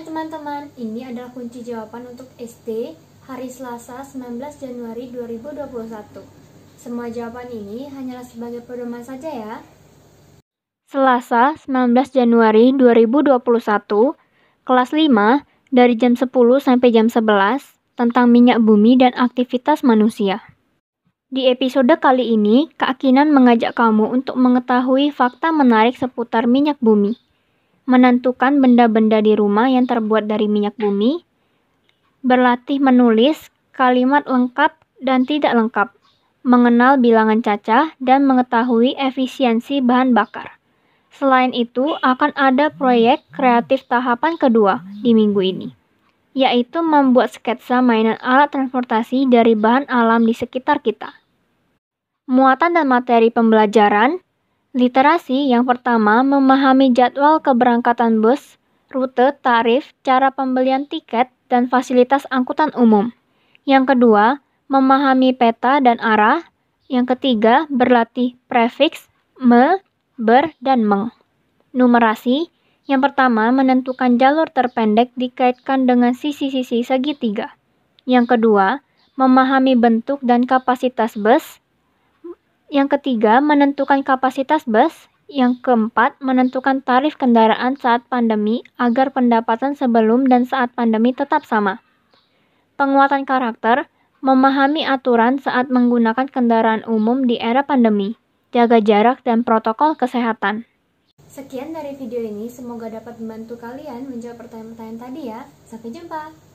Dan teman-teman, ini adalah kunci jawaban untuk SD hari Selasa 19 Januari 2021. Semua jawaban ini hanyalah sebagai pedoman saja ya. Selasa 19 Januari 2021, kelas 5 dari jam 10 sampai jam 11 tentang minyak bumi dan aktivitas manusia. Di episode kali ini, Kak Kinan mengajak kamu untuk mengetahui fakta menarik seputar minyak bumi menentukan benda-benda di rumah yang terbuat dari minyak bumi, berlatih menulis kalimat lengkap dan tidak lengkap, mengenal bilangan cacah, dan mengetahui efisiensi bahan bakar. Selain itu, akan ada proyek kreatif tahapan kedua di minggu ini, yaitu membuat sketsa mainan alat transportasi dari bahan alam di sekitar kita. Muatan dan materi pembelajaran Literasi yang pertama memahami jadwal keberangkatan bus, rute, tarif, cara pembelian tiket, dan fasilitas angkutan umum. Yang kedua, memahami peta dan arah. Yang ketiga, berlatih prefix me, ber, dan meng. Numerasi, yang pertama menentukan jalur terpendek dikaitkan dengan sisi-sisi segitiga. Yang kedua, memahami bentuk dan kapasitas bus. Yang ketiga, menentukan kapasitas bus. Yang keempat, menentukan tarif kendaraan saat pandemi agar pendapatan sebelum dan saat pandemi tetap sama. Penguatan karakter, memahami aturan saat menggunakan kendaraan umum di era pandemi, jaga jarak dan protokol kesehatan. Sekian dari video ini, semoga dapat membantu kalian menjawab pertanyaan-pertanyaan tadi ya. Sampai jumpa!